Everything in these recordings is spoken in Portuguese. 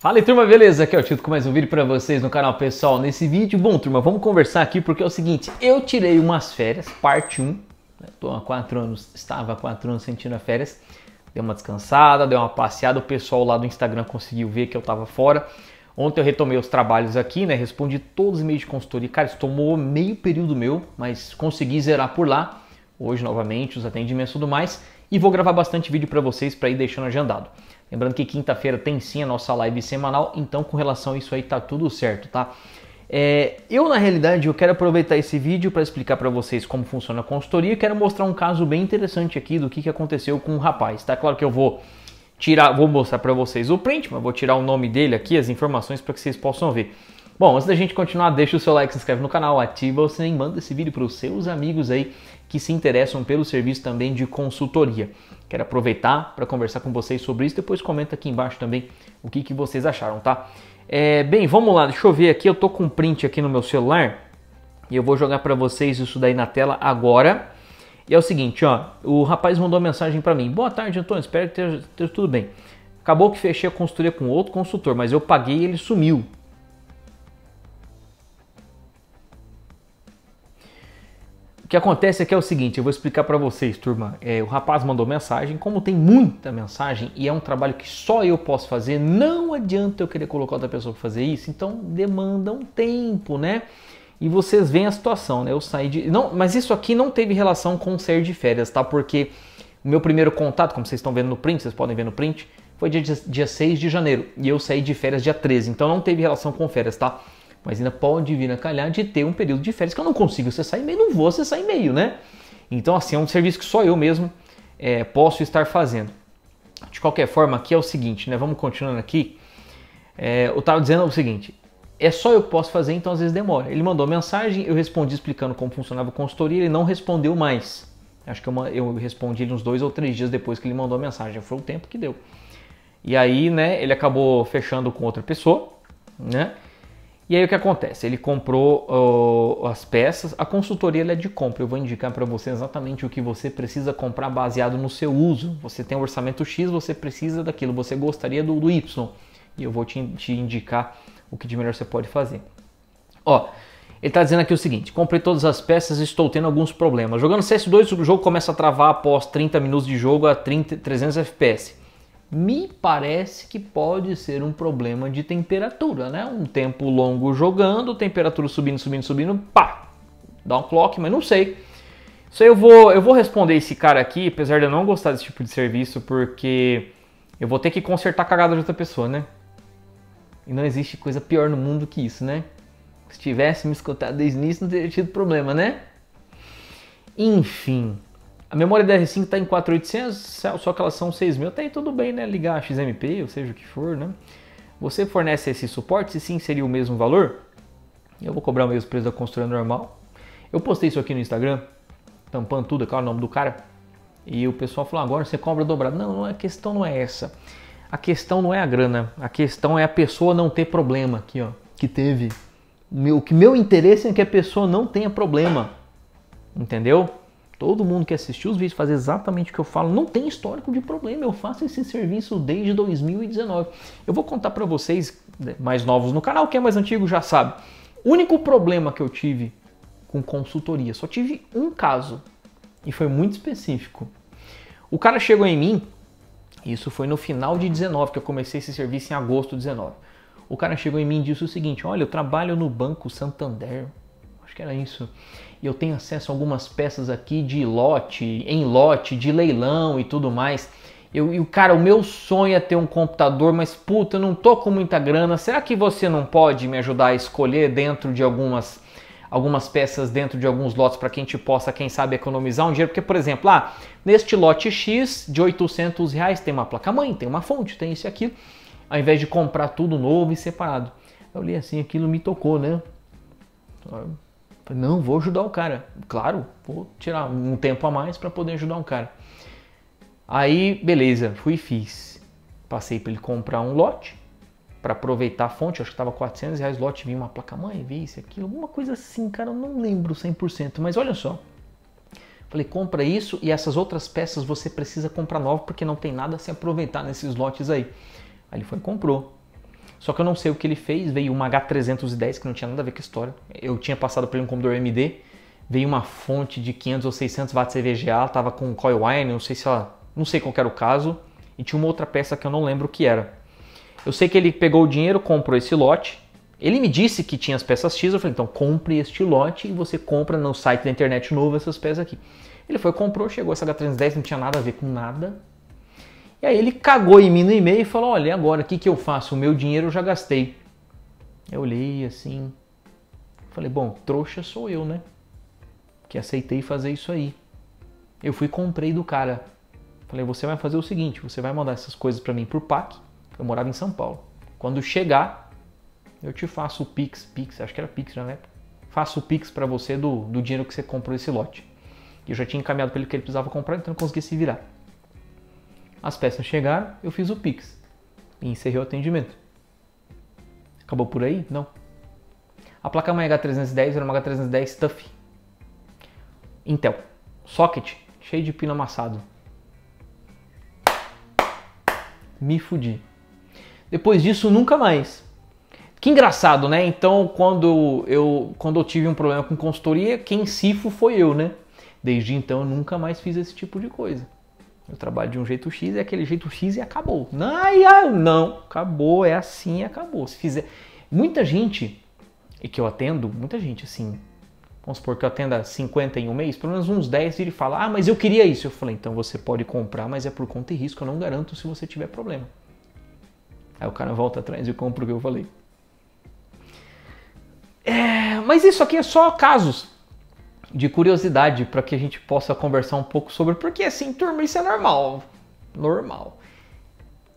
Fala aí, turma, beleza? Aqui é o Tito com mais um vídeo para vocês no canal pessoal. Nesse vídeo, bom turma, vamos conversar aqui porque é o seguinte, eu tirei umas férias, parte 1, né, há 4 anos, estava há 4 anos sentindo férias, dei uma descansada, dei uma passeada, o pessoal lá do Instagram conseguiu ver que eu estava fora. Ontem eu retomei os trabalhos aqui, né, respondi todos os meios de consultoria, cara, isso tomou meio período meu, mas consegui zerar por lá, hoje novamente, os atendimentos e tudo mais, e vou gravar bastante vídeo para vocês para ir deixando agendado. Lembrando que quinta-feira tem sim a nossa live semanal, então com relação a isso aí tá tudo certo, tá? É, eu na realidade eu quero aproveitar esse vídeo para explicar para vocês como funciona a consultoria e quero mostrar um caso bem interessante aqui do que, que aconteceu com o um rapaz. Tá claro que eu vou tirar, vou mostrar para vocês o print, mas vou tirar o nome dele aqui, as informações para que vocês possam ver. Bom, antes da gente continuar, deixa o seu like, se inscreve no canal, ativa o sininho, manda esse vídeo para os seus amigos aí que se interessam pelo serviço também de consultoria. Quero aproveitar para conversar com vocês sobre isso, depois comenta aqui embaixo também o que, que vocês acharam, tá? É, bem, vamos lá, deixa eu ver aqui, eu tô com um print aqui no meu celular e eu vou jogar para vocês isso daí na tela agora. E é o seguinte, ó, o rapaz mandou uma mensagem para mim. Boa tarde, Antônio, espero que esteja tudo bem. Acabou que fechei a consultoria com outro consultor, mas eu paguei e ele sumiu. O que acontece é que é o seguinte, eu vou explicar para vocês, turma. É, o rapaz mandou mensagem, como tem muita mensagem e é um trabalho que só eu posso fazer, não adianta eu querer colocar outra pessoa para fazer isso, então demanda um tempo, né? E vocês veem a situação, né? Eu saí de. Não, mas isso aqui não teve relação com sair de férias, tá? Porque o meu primeiro contato, como vocês estão vendo no print, vocês podem ver no print, foi dia, dia 6 de janeiro. E eu saí de férias dia 13, então não teve relação com férias, tá? mas ainda pode vir a calhar de ter um período de férias que eu não consigo acessar e-mail, não vou acessar e-mail, né? Então, assim, é um serviço que só eu mesmo é, posso estar fazendo. De qualquer forma, aqui é o seguinte, né? Vamos continuando aqui. É, eu dizendo o seguinte: é só eu que posso fazer, então às vezes demora. Ele mandou mensagem, eu respondi explicando como funcionava a consultoria, ele não respondeu mais. Acho que eu, eu respondi ele uns dois ou três dias depois que ele mandou a mensagem. Foi o tempo que deu. E aí, né, ele acabou fechando com outra pessoa, né? E aí o que acontece? Ele comprou uh, as peças, a consultoria é de compra. Eu vou indicar para você exatamente o que você precisa comprar baseado no seu uso. Você tem um orçamento X, você precisa daquilo, você gostaria do, do Y. E eu vou te, te indicar o que de melhor você pode fazer. Ó, ele está dizendo aqui o seguinte: comprei todas as peças e estou tendo alguns problemas. Jogando CS2, o jogo começa a travar após 30 minutos de jogo a 30, 300 FPS me parece que pode ser um problema de temperatura, né? Um tempo longo jogando, temperatura subindo, subindo, subindo, pá, dá um clock, mas não sei. Isso aí eu vou, eu vou responder esse cara aqui, apesar de eu não gostar desse tipo de serviço, porque eu vou ter que consertar a cagada de outra pessoa, né? E não existe coisa pior no mundo que isso, né? Se tivesse me escutado desde o início, não teria tido problema, né? Enfim, a memória DR5 está em 4800, só que elas são 6000, até tá aí tudo bem, né? Ligar a XMP, ou seja o que for, né? Você fornece esse suporte, se sim seria o mesmo valor, eu vou cobrar o mesmo preço da construtora normal. Eu postei isso aqui no Instagram, tampando tudo, é claro, o nome do cara. E o pessoal falou, agora você cobra dobrado. Não, não, a questão não é essa. A questão não é a grana, a questão é a pessoa não ter problema aqui, ó, que teve. O meu, que meu interesse é que a pessoa não tenha problema, entendeu? Todo mundo que assistiu os vídeos faz exatamente o que eu falo. Não tem histórico de problema. Eu faço esse serviço desde 2019. Eu vou contar para vocês, né, mais novos no canal, quem é mais antigo já sabe. O único problema que eu tive com consultoria, só tive um caso e foi muito específico. O cara chegou em mim, isso foi no final de 19 que eu comecei esse serviço em agosto de 19. O cara chegou em mim e disse o seguinte: "Olha, eu trabalho no Banco Santander, que era isso. E eu tenho acesso a algumas peças aqui de lote, em lote, de leilão e tudo mais. Eu, e o cara, o meu sonho é ter um computador, mas puta, eu não tô com muita grana. Será que você não pode me ajudar a escolher dentro de algumas algumas peças dentro de alguns lotes para quem te possa, quem sabe, economizar um dinheiro? Porque, por exemplo, lá ah, neste lote X de 800 reais tem uma placa-mãe, tem uma fonte, tem isso aqui ao invés de comprar tudo novo e separado. Eu li assim, aquilo me tocou, né? Falei, não, vou ajudar o cara. Claro, vou tirar um tempo a mais para poder ajudar um cara. Aí, beleza, fui e fiz. Passei para ele comprar um lote para aproveitar a fonte. Acho que estava 400 reais o lote, vinha uma placa-mãe, vi isso, aquilo, alguma coisa assim, cara. Eu não lembro 100%, mas olha só. Falei, compra isso e essas outras peças você precisa comprar nova porque não tem nada a se aproveitar nesses lotes aí. Aí ele foi e comprou. Só que eu não sei o que ele fez, veio uma H310 que não tinha nada a ver com a história. Eu tinha passado por um computador MD, veio uma fonte de 500 ou 600 watts CVGA, tava com coil wire não sei se ela, não sei qual era o caso, e tinha uma outra peça que eu não lembro o que era. Eu sei que ele pegou o dinheiro, comprou esse lote. Ele me disse que tinha as peças X, eu falei, então compre este lote e você compra no site da internet novo essas peças aqui. Ele foi, comprou, chegou essa H310, não tinha nada a ver com nada, e aí ele cagou em mim no e-mail e falou: Olha, agora o que, que eu faço? O meu dinheiro eu já gastei. Eu olhei assim, falei: Bom, trouxa sou eu, né? Que aceitei fazer isso aí. Eu fui comprei do cara. Falei: Você vai fazer o seguinte: você vai mandar essas coisas para mim por PAC. Eu morava em São Paulo. Quando chegar, eu te faço o Pix, Pix, acho que era Pix na época. Faço o Pix para você do, do dinheiro que você comprou esse lote. E eu já tinha encaminhado para ele que ele precisava comprar, então eu consegui se virar. As peças chegaram, eu fiz o Pix e encerrei o atendimento. Acabou por aí? Não. A placa mãe H310 era uma H310 Stuff. Intel. Socket cheio de pino amassado. Me fudi. Depois disso, nunca mais. Que engraçado, né? Então, quando eu, quando eu tive um problema com consultoria, quem cifo foi eu, né? Desde então, eu nunca mais fiz esse tipo de coisa. Eu trabalho de um jeito X, é aquele jeito X e acabou. Não, não, acabou, é assim acabou. Se fizer. Muita gente, e que eu atendo, muita gente assim, vamos supor que eu atenda 50 em um mês, pelo menos uns 10 ele fala, ah, mas eu queria isso. Eu falei, então você pode comprar, mas é por conta e risco, eu não garanto se você tiver problema. Aí o cara volta atrás e compra o que eu falei. É, mas isso aqui é só casos de curiosidade para que a gente possa conversar um pouco sobre porque assim, turma, isso é normal, normal.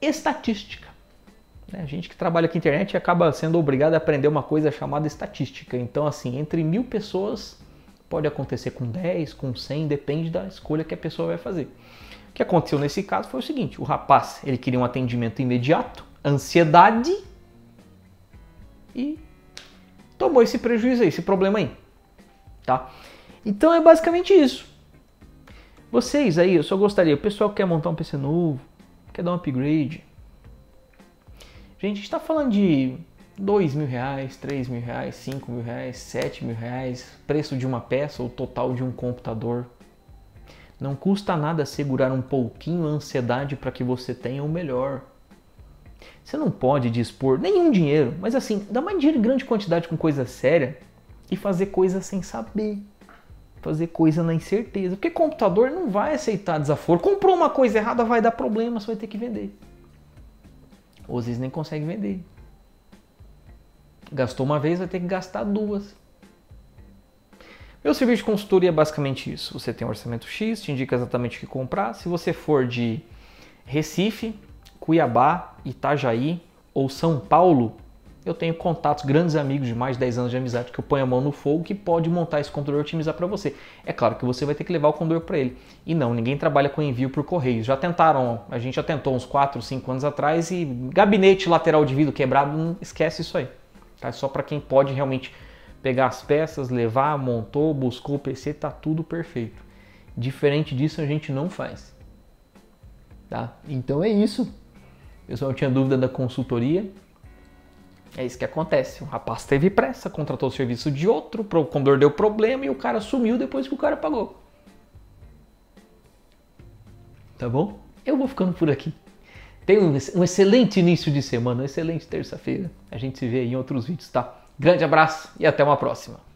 Estatística. Né? A gente que trabalha com internet acaba sendo obrigado a aprender uma coisa chamada estatística. Então, assim, entre mil pessoas pode acontecer com 10, com 100, depende da escolha que a pessoa vai fazer. O que aconteceu nesse caso foi o seguinte: o rapaz ele queria um atendimento imediato, ansiedade e tomou esse prejuízo aí, esse problema aí, tá? Então é basicamente isso. Vocês aí, eu só gostaria, o pessoal que quer montar um PC novo, quer dar um upgrade. Gente, a gente tá falando de dois mil reais, três mil reais, cinco mil reais, sete mil reais, preço de uma peça ou total de um computador. Não custa nada segurar um pouquinho a ansiedade para que você tenha o melhor. Você não pode dispor nenhum dinheiro, mas assim, dá mais dinheiro em grande quantidade com coisa séria e fazer coisa sem saber fazer coisa na incerteza. Porque computador não vai aceitar desaforo. Comprou uma coisa errada, vai dar problema, você vai ter que vender. Ou às vezes nem consegue vender. Gastou uma vez, vai ter que gastar duas. Meu serviço de consultoria é basicamente isso. Você tem um orçamento X, te indica exatamente o que comprar. Se você for de Recife, Cuiabá, Itajaí ou São Paulo, eu tenho contatos, grandes amigos de mais de 10 anos de amizade que eu ponho a mão no fogo que pode montar esse computador e otimizar para você. É claro que você vai ter que levar o computador para ele. E não, ninguém trabalha com envio por correio. Já tentaram, a gente já tentou uns 4, 5 anos atrás e gabinete lateral de vidro quebrado, não esquece isso aí. Tá? É só para quem pode realmente pegar as peças, levar, montou, buscou o PC, tá tudo perfeito. Diferente disso a gente não faz. Tá? Então é isso. Eu só tinha dúvida da consultoria. É isso que acontece. O rapaz teve pressa, contratou o serviço de outro, o condor deu problema e o cara sumiu depois que o cara pagou. Tá bom? Eu vou ficando por aqui. Tenha um excelente início de semana, uma excelente terça-feira. A gente se vê em outros vídeos, tá? Grande abraço e até uma próxima.